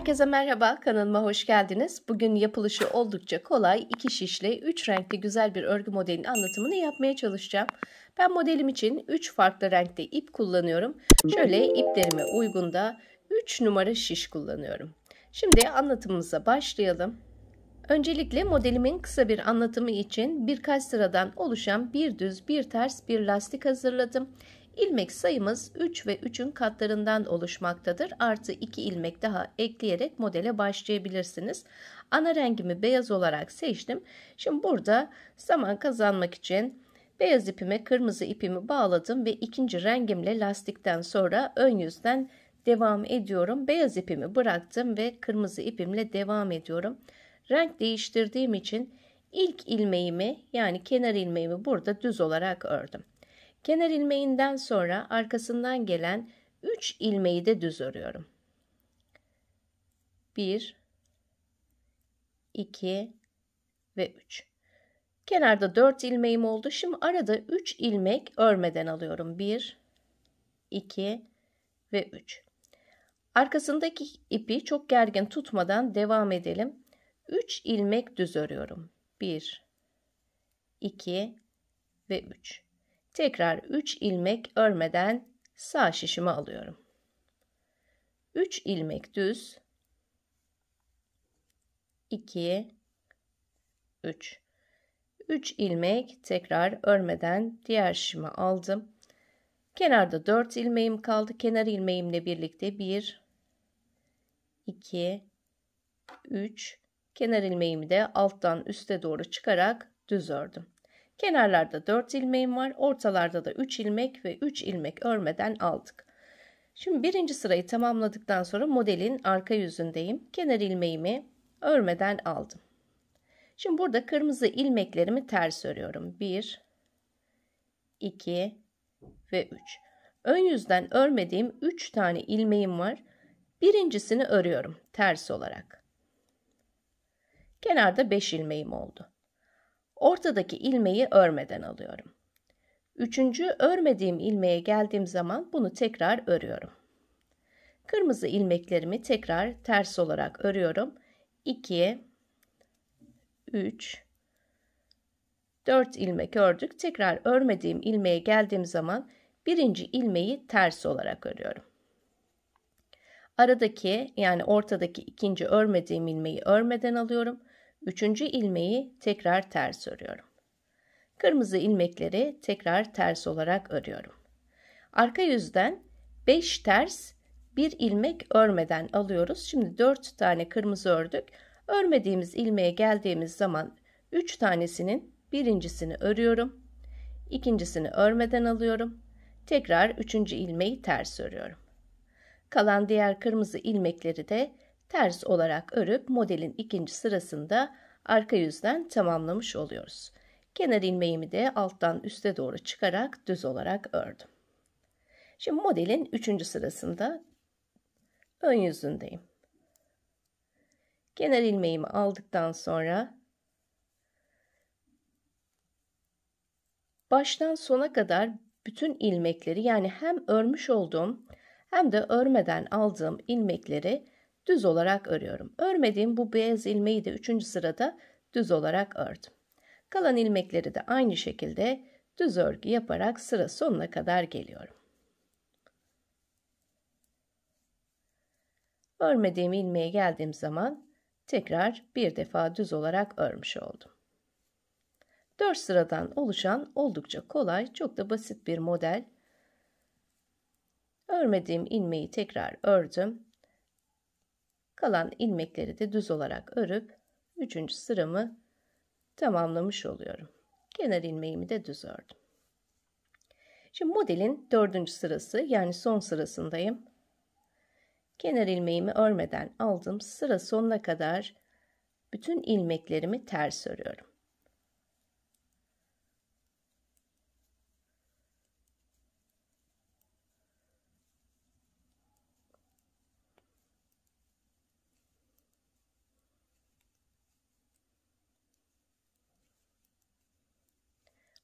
Herkese merhaba, kanalıma hoş geldiniz. Bugün yapılışı oldukça kolay, iki şişli, üç renkli güzel bir örgü modelinin anlatımını yapmaya çalışacağım. Ben modelim için üç farklı renkte ip kullanıyorum. Şöyle iplerime uygun da üç numara şiş kullanıyorum. Şimdi anlatımımıza başlayalım. Öncelikle modelimin kısa bir anlatımı için birkaç sıradan oluşan bir düz, bir ters bir lastik hazırladım. İlmek sayımız 3 ve 3'ün katlarından oluşmaktadır. Artı 2 ilmek daha ekleyerek modele başlayabilirsiniz. Ana rengimi beyaz olarak seçtim. Şimdi burada zaman kazanmak için beyaz ipime kırmızı ipimi bağladım ve ikinci rengimle lastikten sonra ön yüzden devam ediyorum. Beyaz ipimi bıraktım ve kırmızı ipimle devam ediyorum. Renk değiştirdiğim için ilk ilmeğimi yani kenar ilmeğimi burada düz olarak ördüm. Kenar ilmeğinden sonra arkasından gelen 3 ilmeği de düz örüyorum. 1 2 ve 3. Kenarda 4 ilmeğim oldu. Şimdi arada 3 ilmek örmeden alıyorum. 1 2 ve 3. Arkasındaki ipi çok gergin tutmadan devam edelim. 3 ilmek düz örüyorum. 1 2 ve 3. Tekrar 3 ilmek örmeden sağ şişimi alıyorum. 3 ilmek düz 2 3 3 ilmek tekrar örmeden diğer şişimi aldım. Kenarda 4 ilmeğim kaldı. Kenar ilmeğimle birlikte 1 2 3 kenar ilmeğimi de alttan üste doğru çıkarak düz ördüm. Kenarlarda 4 ilmeğim var. Ortalarda da 3 ilmek ve 3 ilmek örmeden aldık. Şimdi birinci sırayı tamamladıktan sonra modelin arka yüzündeyim. Kenar ilmeğimi örmeden aldım. Şimdi burada kırmızı ilmeklerimi ters örüyorum. 1, 2 ve 3. Ön yüzden örmediğim 3 tane ilmeğim var. Birincisini örüyorum ters olarak. Kenarda 5 ilmeğim oldu. Ortadaki ilmeği örmeden alıyorum. Üçüncü örmediğim ilmeğe geldiğim zaman bunu tekrar örüyorum. Kırmızı ilmeklerimi tekrar ters olarak örüyorum. 2 3 4 ilmek ördük. Tekrar örmediğim ilmeğe geldiğim zaman birinci ilmeği ters olarak örüyorum. Aradaki yani ortadaki ikinci örmediğim ilmeği örmeden alıyorum. Üçüncü ilmeği tekrar ters örüyorum. Kırmızı ilmekleri tekrar ters olarak örüyorum. Arka yüzden 5 ters bir ilmek örmeden alıyoruz. Şimdi 4 tane kırmızı ördük. Örmediğimiz ilmeğe geldiğimiz zaman 3 tanesinin birincisini örüyorum. ikincisini örmeden alıyorum. Tekrar 3. ilmeği ters örüyorum. Kalan diğer kırmızı ilmekleri de ters olarak örüp modelin ikinci sırasında arka yüzden tamamlamış oluyoruz. Kenar ilmeğimi de alttan üste doğru çıkarak düz olarak ördüm. Şimdi modelin üçüncü sırasında ön yüzündeyim. Kenar ilmeğimi aldıktan sonra baştan sona kadar bütün ilmekleri yani hem örmüş olduğum hem de örmeden aldığım ilmekleri düz olarak örüyorum. Örmediğim bu beyaz ilmeği de 3. sırada düz olarak ördüm. Kalan ilmekleri de aynı şekilde düz örgü yaparak sıra sonuna kadar geliyorum. Örmediğim ilmeğe geldiğim zaman tekrar bir defa düz olarak örmüş oldum. 4 sıradan oluşan oldukça kolay, çok da basit bir model. Örmediğim ilmeği tekrar ördüm. Kalan ilmekleri de düz olarak örüp 3. sıramı tamamlamış oluyorum. Kenar ilmeğimi de düz ördüm. Şimdi modelin 4. sırası yani son sırasındayım. Kenar ilmeğimi örmeden aldım. Sıra sonuna kadar bütün ilmeklerimi ters örüyorum.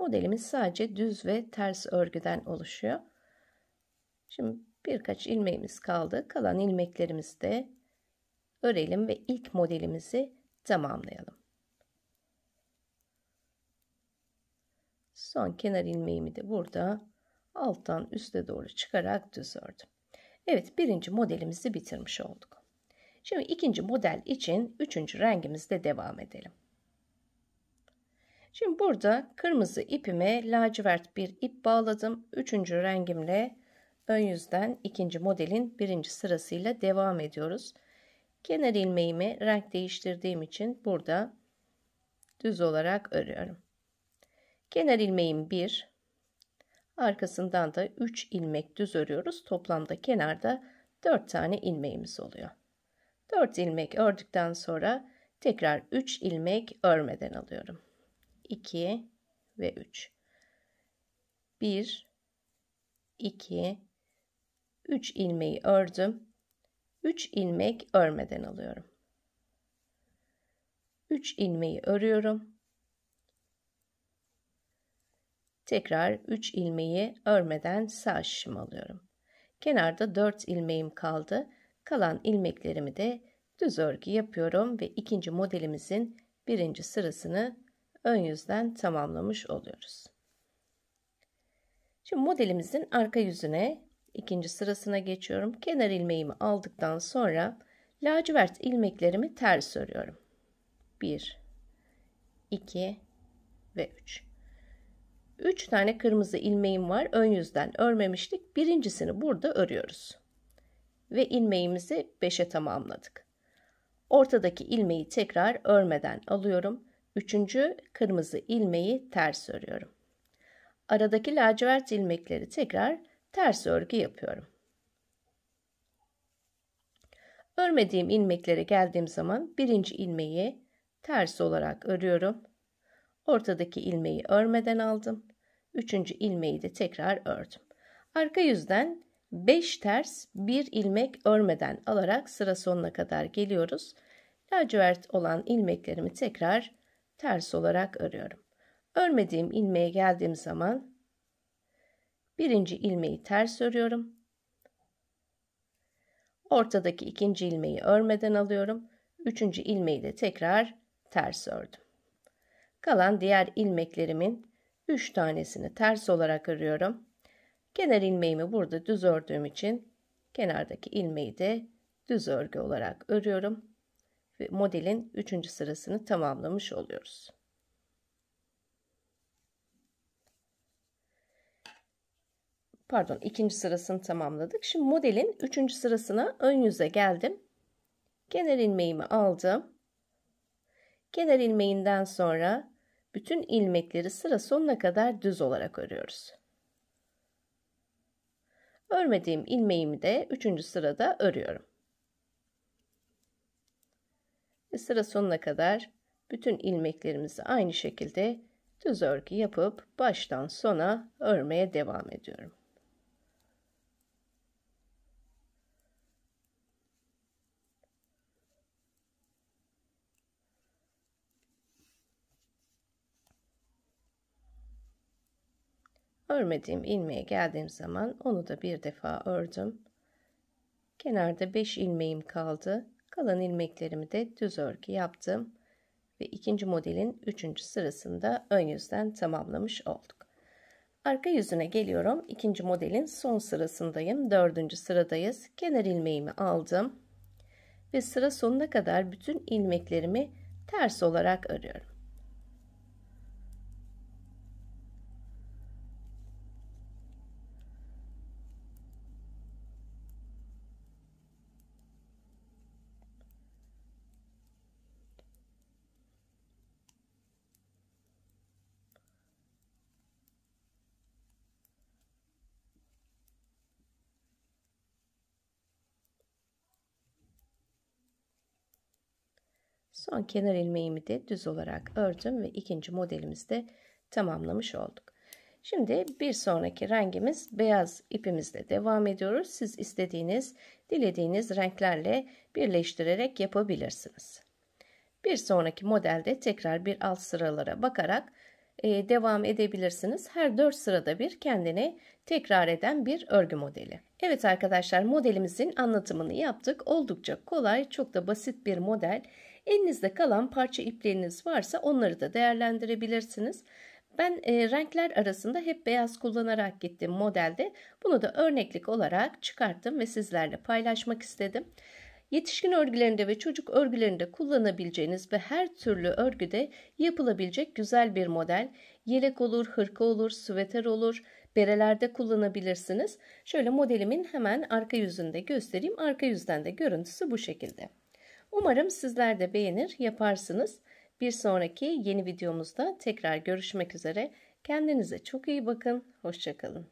Modelimiz sadece düz ve ters örgüden oluşuyor. Şimdi birkaç ilmeğimiz kaldı. Kalan ilmeklerimizi de örelim ve ilk modelimizi tamamlayalım. Son kenar ilmeğimi de burada alttan üste doğru çıkarak düz ördüm. Evet birinci modelimizi bitirmiş olduk. Şimdi ikinci model için üçüncü rengimizde devam edelim. Şimdi burada kırmızı ipime lacivert bir ip bağladım. Üçüncü rengimle ön yüzden ikinci modelin birinci sırasıyla devam ediyoruz. Kenar ilmeğimi renk değiştirdiğim için burada düz olarak örüyorum. Kenar ilmeğim 1. Arkasından da 3 ilmek düz örüyoruz. Toplamda kenarda 4 tane ilmeğimiz oluyor. 4 ilmek ördükten sonra tekrar 3 ilmek örmeden alıyorum. 2 ve 3. 1 2 3 ilmeği ördüm. 3 ilmek örmeden alıyorum. 3 ilmeği örüyorum. Tekrar 3 ilmeği örmeden sağ şişim alıyorum. Kenarda 4 ilmeğim kaldı. Kalan ilmeklerimi de düz örgü yapıyorum ve ikinci modelimizin birinci sırasını ön yüzden tamamlamış oluyoruz. Şimdi modelimizin arka yüzüne ikinci sırasına geçiyorum. Kenar ilmeğimi aldıktan sonra lacivert ilmeklerimi ters örüyorum. 1 2 ve 3. 3 tane kırmızı ilmeğim var. Ön yüzden örmemiştik. Birincisini burada örüyoruz. Ve ilmeğimizi 5'e tamamladık. Ortadaki ilmeği tekrar örmeden alıyorum. Üçüncü kırmızı ilmeği ters örüyorum. Aradaki lacivert ilmekleri tekrar ters örgü yapıyorum. Örmediğim ilmeklere geldiğim zaman birinci ilmeği ters olarak örüyorum. Ortadaki ilmeği örmeden aldım. Üçüncü ilmeği de tekrar ördüm. Arka yüzden 5 ters bir ilmek örmeden alarak sıra sonuna kadar geliyoruz. Lacivert olan ilmeklerimi tekrar ters olarak örüyorum. Örmediğim ilmeğe geldiğim zaman birinci ilmeği ters örüyorum. Ortadaki ikinci ilmeği örmeden alıyorum. Üçüncü ilmeği de tekrar ters ördüm. Kalan diğer ilmeklerimin 3 tanesini ters olarak örüyorum. Kenar ilmeğimi burada düz ördüğüm için kenardaki ilmeği de düz örgü olarak örüyorum ve modelin 3. sırasını tamamlamış oluyoruz. Pardon, ikinci sırasını tamamladık. Şimdi modelin üçüncü sırasına ön yüze geldim. Kenar ilmeğimi aldım. Kenar ilmeğinden sonra bütün ilmekleri sıra sonuna kadar düz olarak örüyoruz. Örmediğim ilmeğimi de üçüncü sırada örüyorum. ve sıra sonuna kadar bütün ilmeklerimizi aynı şekilde düz örgü yapıp baştan sona örmeye devam ediyorum. Örmediğim ilmeğe geldiğim zaman onu da bir defa ördüm. Kenarda 5 ilmeğim kaldı. Kalan ilmeklerimi de düz örgü yaptım ve ikinci modelin üçüncü sırasında ön yüzden tamamlamış olduk. Arka yüzüne geliyorum. İkinci modelin son sırasındayım. Dördüncü sıradayız. Kenar ilmeğimi aldım. Ve sıra sonuna kadar bütün ilmeklerimi ters olarak örüyorum. Son kenar ilmeğimi de düz olarak ördüm ve ikinci modelimizi de tamamlamış olduk. Şimdi bir sonraki rengimiz beyaz ipimizle devam ediyoruz. Siz istediğiniz, dilediğiniz renklerle birleştirerek yapabilirsiniz. Bir sonraki modelde tekrar bir alt sıralara bakarak e, devam edebilirsiniz. Her 4 sırada bir kendini tekrar eden bir örgü modeli. Evet arkadaşlar modelimizin anlatımını yaptık. Oldukça kolay, çok da basit bir model. Elinizde kalan parça ipleriniz varsa onları da değerlendirebilirsiniz. Ben e, renkler arasında hep beyaz kullanarak gittim modelde. Bunu da örneklik olarak çıkarttım ve sizlerle paylaşmak istedim. Yetişkin örgülerinde ve çocuk örgülerinde kullanabileceğiniz ve her türlü örgüde yapılabilecek güzel bir model. Yelek olur, hırka olur, süveter olur, berelerde kullanabilirsiniz. Şöyle modelimin hemen arka yüzünde göstereyim. Arka yüzden de görüntüsü bu şekilde. Umarım sizler de beğenir, yaparsınız. Bir sonraki yeni videomuzda tekrar görüşmek üzere. Kendinize çok iyi bakın. Hoşçakalın.